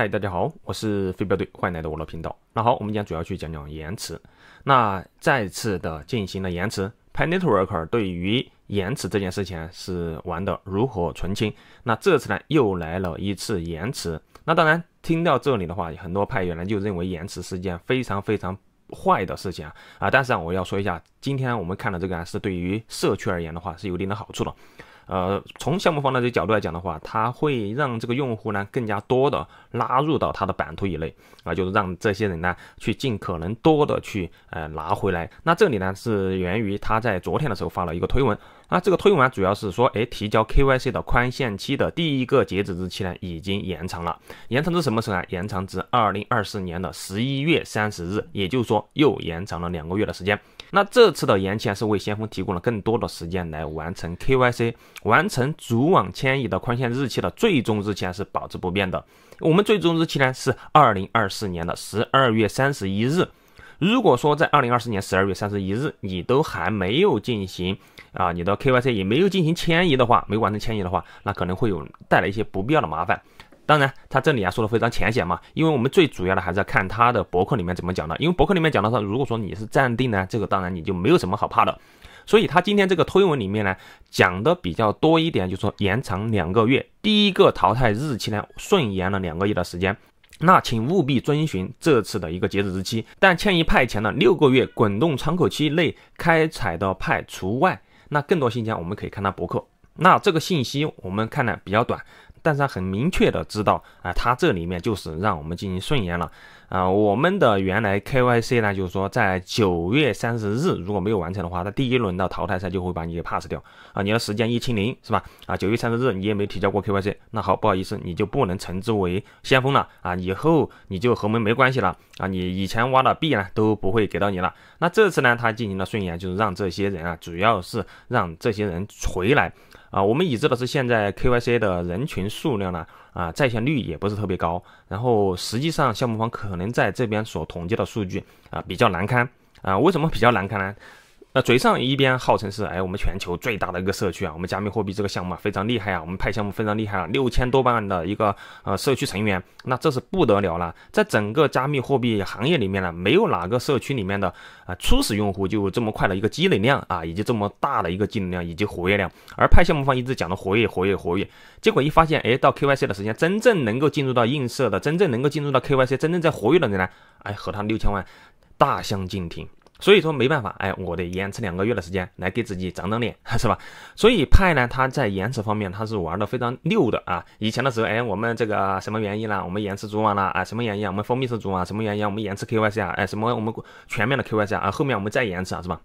嗨，大家好，我是飞镖队，欢迎来到我的频道。那好，我们将主要去讲讲延迟。那再次的进行了延迟，p a Network 对于延迟这件事情是玩的炉火纯青。那这次呢，又来了一次延迟。那当然，听到这里的话，很多派员呢就认为延迟是件非常非常坏的事情啊。啊，但是啊，我要说一下，今天我们看的这个啊，是对于社区而言的话是有一定的好处的。呃，从项目方的这个角度来讲的话，它会让这个用户呢更加多的拉入到它的版图以内啊，就是让这些人呢去尽可能多的去呃拿回来。那这里呢是源于他在昨天的时候发了一个推文啊，这个推文主要是说，哎，提交 KYC 的宽限期的第一个截止日期呢已经延长了，延长至什么时候呢？延长至二零二四年的十一月三十日，也就是说又延长了两个月的时间。那这次的延签是为先锋提供了更多的时间来完成 KYC，完成主网迁移的宽限日期的最终日期是保持不变的。我们最终日期呢是二零二四年的十二月三十一日。如果说在二零二四年十二月三十一日你都还没有进行啊你的 KYC 也没有进行迁移的话，没完成迁移的话，那可能会有带来一些不必要的麻烦。当然，他这里啊说的非常浅显嘛，因为我们最主要的还是要看他的博客里面怎么讲的。因为博客里面讲到说，如果说你是暂定呢，这个当然你就没有什么好怕的。所以他今天这个推文里面呢讲的比较多一点，就说延长两个月，第一个淘汰日期呢顺延了两个月的时间。那请务必遵循这次的一个截止日期，但迁移派遣的六个月滚动窗口期内开采的派除外。那更多信息我们可以看他博客。那这个信息我们看的比较短。但是他很明确的知道啊，他这里面就是让我们进行顺延了啊。我们的原来 KYC 呢，就是说在九月三十日如果没有完成的话，那第一轮的淘汰赛就会把你给 pass 掉啊。你的时间一清零是吧？啊，九月三十日你也没提交过 KYC，那好不好意思，你就不能称之为先锋了啊。以后你就和我们没关系了啊。你以前挖的币呢都不会给到你了。那这次呢，他进行了顺延，就是让这些人啊，主要是让这些人回来啊。我们已知的是现在 KYC 的人群。数量呢？啊，在线率也不是特别高。然后，实际上项目方可能在这边所统计的数据啊比较难堪啊。为什么比较难堪呢？那嘴上一边号称是，哎，我们全球最大的一个社区啊，我们加密货币这个项目啊非常厉害啊，我们派项目非常厉害啊，六千多万的一个呃社区成员，那这是不得了了，在整个加密货币行业里面呢，没有哪个社区里面的啊初始用户就这么快的一个积累量啊，以及这么大的一个进量以及活跃量，而派项目方一直讲的活跃活跃活跃，结果一发现，哎，到 KYC 的时间，真正能够进入到映射的，真正能够进入到 KYC，真正在活跃的人呢，哎，和他六千万大相径庭。所以说没办法，哎，我得延迟两个月的时间来给自己长长脸，是吧？所以派呢，他在延迟方面他是玩的非常溜的啊。以前的时候，哎，我们这个什么原因呢？我们延迟主网了啊？什么原因？我们封闭式主网？什么原因？我们延迟 KYC 啊？哎，什么？我们全面的 KYC 啊？后面我们再延迟，啊，是吧？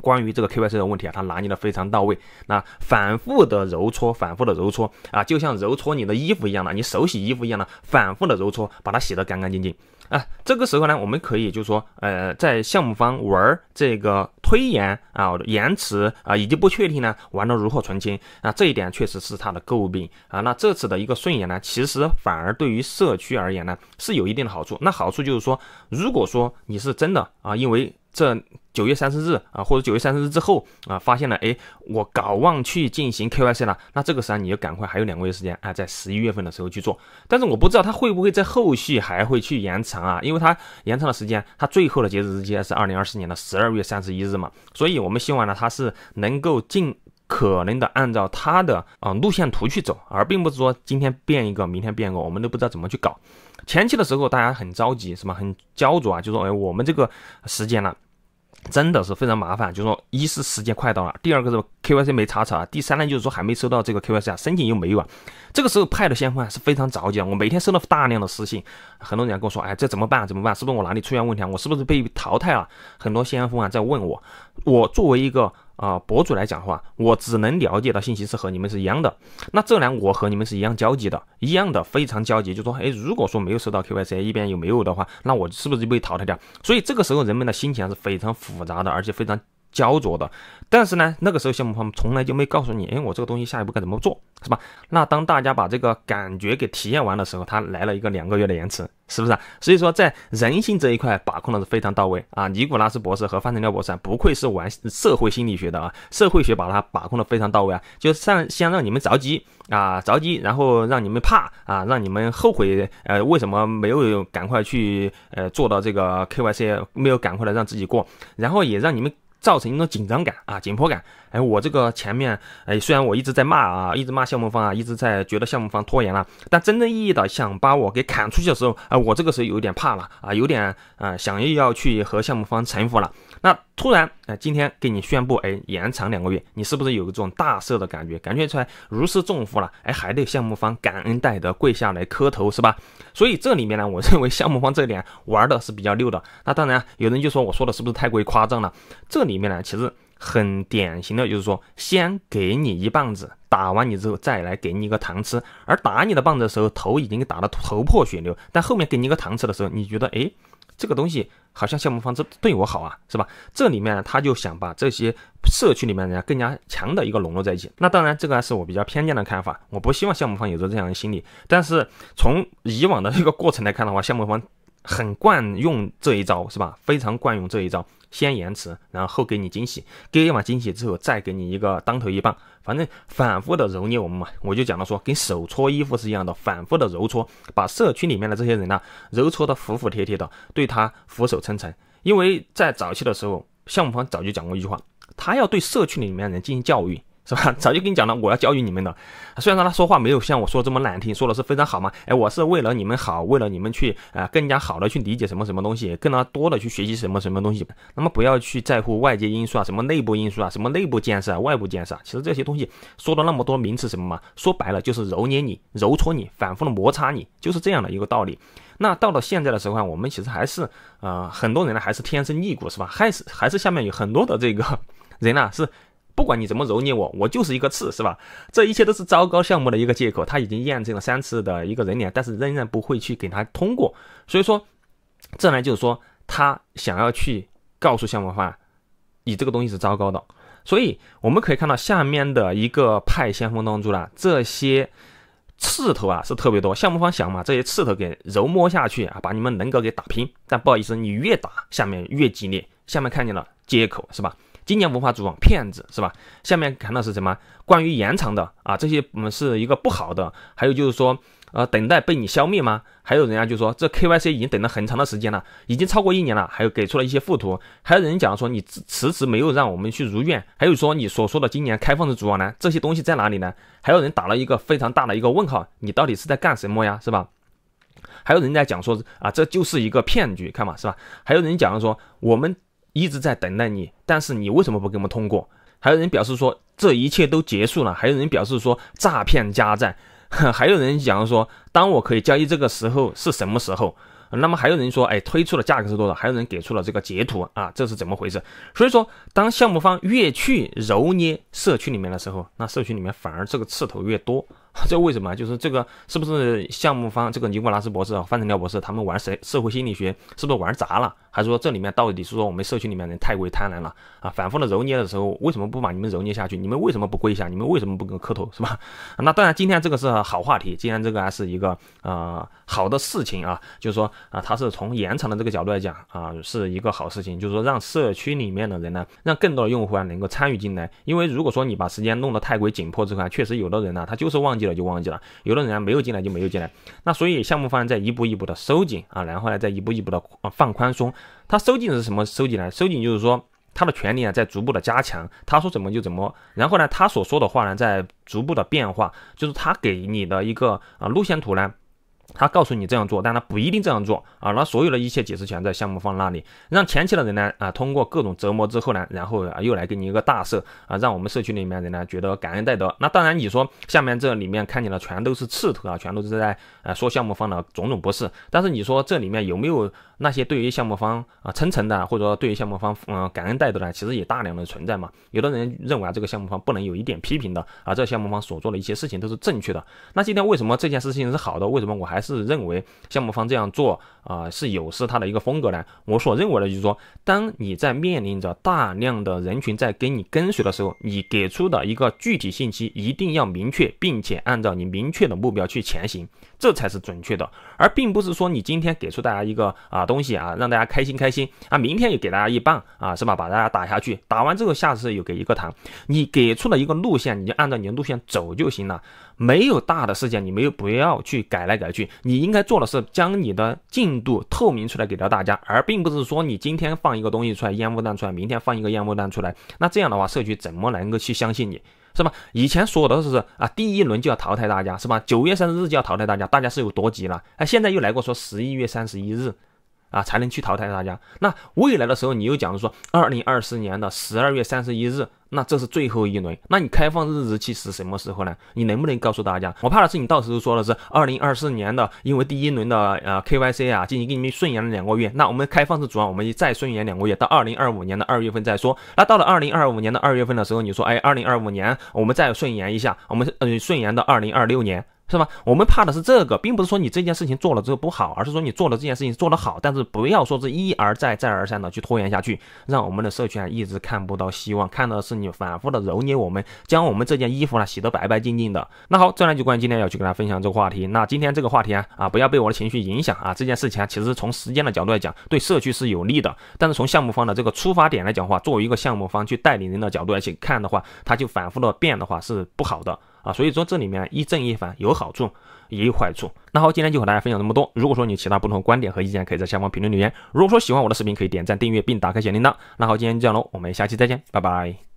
关于这个 K Y C 的问题啊，他拿捏的非常到位。那反复的揉搓，反复的揉搓啊，就像揉搓你的衣服一样的，你手洗衣服一样的，反复的揉搓，把它洗得干干净净啊。这个时候呢，我们可以就说，呃，在项目方玩这个推延啊、延迟啊以及不确定呢，玩的如火纯青啊。这一点确实是他的诟病啊。那这次的一个顺延呢，其实反而对于社区而言呢是有一定的好处。那好处就是说，如果说你是真的啊，因为这。九月三十日啊，或者九月三十日之后啊，发现了哎，我搞忘去进行 KYC 了，那这个时候你就赶快，还有两个月时间，哎，在十一月份的时候去做。但是我不知道它会不会在后续还会去延长啊？因为它延长的时间，它最后的截止日期是二零二四年的十二月三十一日嘛，所以我们希望呢，它是能够尽可能的按照它的啊路线图去走，而并不是说今天变一个，明天变一个，我们都不知道怎么去搞。前期的时候大家很着急，什么很焦灼啊，就说哎，我们这个时间了。真的是非常麻烦，就是说一是时间快到了，第二个是 KYC 没查查第三呢就是说还没收到这个 KYC 啊，申请又没有啊。这个时候派的先锋是非常着急啊，我每天收到大量的私信，很多人跟我说，哎，这怎么办？怎么办？是不是我哪里出现问题啊？我是不是被淘汰了？很多先锋啊在问我，我作为一个。啊，博主来讲的话，我只能了解到信息是和你们是一样的。那这两我和你们是一样焦急的，一样的非常焦急。就说，哎，如果说没有收到 QYC 一边有没有的话，那我是不是就被淘汰掉？所以这个时候人们的心情是非常复杂的，而且非常。焦灼的，但是呢，那个时候项目方从来就没告诉你，哎，我这个东西下一步该怎么做，是吧？那当大家把这个感觉给体验完的时候，他来了一个两个月的延迟，是不是啊？所以说，在人性这一块把控的是非常到位啊！尼古拉斯博士和范成廖博士不愧是玩社会心理学的啊，社会学把他把控的非常到位啊，就上先让你们着急啊，着急，然后让你们怕啊，让你们后悔，呃，为什么没有赶快去呃做到这个 KYC，没有赶快的让自己过，然后也让你们。造成一种紧张感啊，紧迫感。哎，我这个前面，哎，虽然我一直在骂啊，一直骂项目方啊，一直在觉得项目方拖延了，但真正意义的想把我给砍出去的时候，哎，我这个时候有点怕了啊，有点啊，想又要去和项目方臣服了。那突然，哎，今天给你宣布，哎，延长两个月，你是不是有一种大赦的感觉？感觉出来如释重负了？哎，还得项目方感恩戴德跪下来磕头，是吧？所以这里面呢，我认为项目方这点玩的是比较溜的。那当然，有人就说我说的是不是太过于夸张了？这里面呢，其实很典型的，就是说先给你一棒子，打完你之后再来给你一个糖吃。而打你的棒子的时候，头已经给打得头破血流，但后面给你一个糖吃的时候，你觉得，哎？这个东西好像项目方是对我好啊，是吧？这里面他就想把这些社区里面人家更加强的一个笼络在一起。那当然，这个还是我比较偏见的看法，我不希望项目方有着这样的心理。但是从以往的这个过程来看的话，项目方。很惯用这一招是吧？非常惯用这一招，先延迟，然后给你惊喜，给完惊喜之后再给你一个当头一棒，反正反复的揉捏我们嘛。我就讲到说，跟手搓衣服是一样的，反复的揉搓，把社区里面的这些人呢揉搓的服服帖帖的，对他俯首称臣。因为在早期的时候，项目方早就讲过一句话，他要对社区里面的人进行教育。是吧？早就跟你讲了，我要教育你们的。虽然说他说话没有像我说这么难听，说的是非常好嘛。哎，我是为了你们好，为了你们去啊更加好的去理解什么什么东西，更加多的去学习什么什么东西。那么不要去在乎外界因素啊，什么内部因素啊，什么内部建设啊，外部建设啊。其实这些东西说的那么多名词什么嘛，说白了就是揉捏你、揉搓你、反复的摩擦你，就是这样的一个道理。那到了现在的时候啊，我们其实还是呃很多人呢还是天生逆骨是吧？还是还是下面有很多的这个人呢是。不管你怎么揉捏我，我就是一个刺，是吧？这一切都是糟糕项目的一个借口。他已经验证了三次的一个人脸，但是仍然不会去给他通过。所以说，这呢就是说，他想要去告诉项目方，你这个东西是糟糕的。所以我们可以看到下面的一个派先锋当中呢，这些刺头啊是特别多。项目方想嘛，这些刺头给揉摸下去啊，把你们人格给打平。但不好意思，你越打下面越激烈，下面看见了接口，是吧？今年无法组网，骗子是吧？下面谈的是什么？关于延长的啊，这些嗯是一个不好的。还有就是说，呃，等待被你消灭吗？还有人家就说这 K Y C 已经等了很长的时间了，已经超过一年了。还有给出了一些附图，还有人讲说你迟迟没有让我们去如愿。还有说你所说的今年开放式组网呢，这些东西在哪里呢？还有人打了一个非常大的一个问号，你到底是在干什么呀，是吧？还有人家讲说啊，这就是一个骗局，看嘛，是吧？还有人讲说我们。一直在等待你，但是你为什么不给我们通过？还有人表示说这一切都结束了，还有人表示说诈骗加赞，还有人讲说当我可以交易这个时候是什么时候？那么还有人说哎，推出的价格是多少？还有人给出了这个截图啊，这是怎么回事？所以说，当项目方越去揉捏社区里面的时候，那社区里面反而这个刺头越多。这为什么？就是这个是不是项目方这个尼古拉斯博士、范成廖博士他们玩谁社会心理学？是不是玩砸了？还是说这里面到底是说我们社区里面人太过于贪婪了啊？反复的揉捏的时候，为什么不把你们揉捏下去？你们为什么不跪下？你们为什么不跟磕头？是吧？那当然，今天这个是好话题，今天这个还是一个啊好的事情啊，就是说啊，他是从延长的这个角度来讲啊，是一个好事情，就是说让社区里面的人呢，让更多的用户啊能够参与进来。因为如果说你把时间弄得太过于紧迫，这块确实有的人呢，他就是忘记了。就忘记了，有的人家没有进来就没有进来，那所以项目方在一步一步的收紧啊，然后呢再一步一步的放宽松。它收紧是什么收紧呢？收紧就是说它的权利啊在逐步的加强，他说怎么就怎么，然后呢他所说的话呢在逐步的变化，就是他给你的一个啊路线图呢。他告诉你这样做，但他不一定这样做啊。那所有的一切解释权在项目方那里，让前期的人呢啊通过各种折磨之后呢，然后啊又来给你一个大赦啊，让我们社区里面的人呢觉得感恩戴德。那当然你说下面这里面看见的全都是刺头啊，全都是在啊说项目方的种种不是。但是你说这里面有没有那些对于项目方啊称臣的，或者说对于项目方嗯感恩戴德的其实也大量的存在嘛。有的人认为啊这个项目方不能有一点批评的啊，这项目方所做的一些事情都是正确的。那今天为什么这件事情是好的？为什么我还？是认为项目方这样做啊是有失他的一个风格呢？我所认为的就是说，当你在面临着大量的人群在跟你跟随的时候，你给出的一个具体信息一定要明确，并且按照你明确的目标去前行。这才是准确的，而并不是说你今天给出大家一个啊东西啊，让大家开心开心啊，明天也给大家一棒啊，是吧？把大家打下去，打完之后下次又给一个糖。你给出了一个路线，你就按照你的路线走就行了。没有大的事件，你没有不要去改来改去。你应该做的是将你的进度透明出来给到大家，而并不是说你今天放一个东西出来，烟雾弹出来，明天放一个烟雾弹出来。那这样的话，社区怎么能够去相信你？是吧？以前说的是啊，第一轮就要淘汰大家，是吧？九月三十日就要淘汰大家，大家是有多急了？哎，现在又来过说十一月三十一日，啊，才能去淘汰大家。那未来的时候，你又讲说二零二四年的十二月三十一日。那这是最后一轮，那你开放日日期是什么时候呢？你能不能告诉大家？我怕的是你到时候说的是二零二四年的，因为第一轮的呃 KYC 啊，进行给你们顺延了两个月，那我们开放式主要，我们再顺延两个月，到二零二五年的二月份再说。那到了二零二五年的二月份的时候，你说，哎，二零二五年我们再顺延一下，我们嗯顺延到二零二六年。是吧？我们怕的是这个，并不是说你这件事情做了之后不好，而是说你做了这件事情做得好，但是不要说是一而再再而三的去拖延下去，让我们的社区啊一直看不到希望，看到的是你反复的揉捏我们，将我们这件衣服呢洗得白白净净的。那好，这呢就关于今天要去跟大家分享这个话题。那今天这个话题啊啊，不要被我的情绪影响啊！这件事情啊，其实从时间的角度来讲，对社区是有利的，但是从项目方的这个出发点来讲的话，作为一个项目方去带领人的角度来去看的话，他就反复的变的话是不好的。啊，所以说这里面一正一反有好处，也有坏处。那好，今天就和大家分享这么多。如果说你其他不同观点和意见，可以在下方评论留言。如果说喜欢我的视频，可以点赞、订阅并打开小铃铛。那好，今天就这样喽，我们下期再见，拜拜。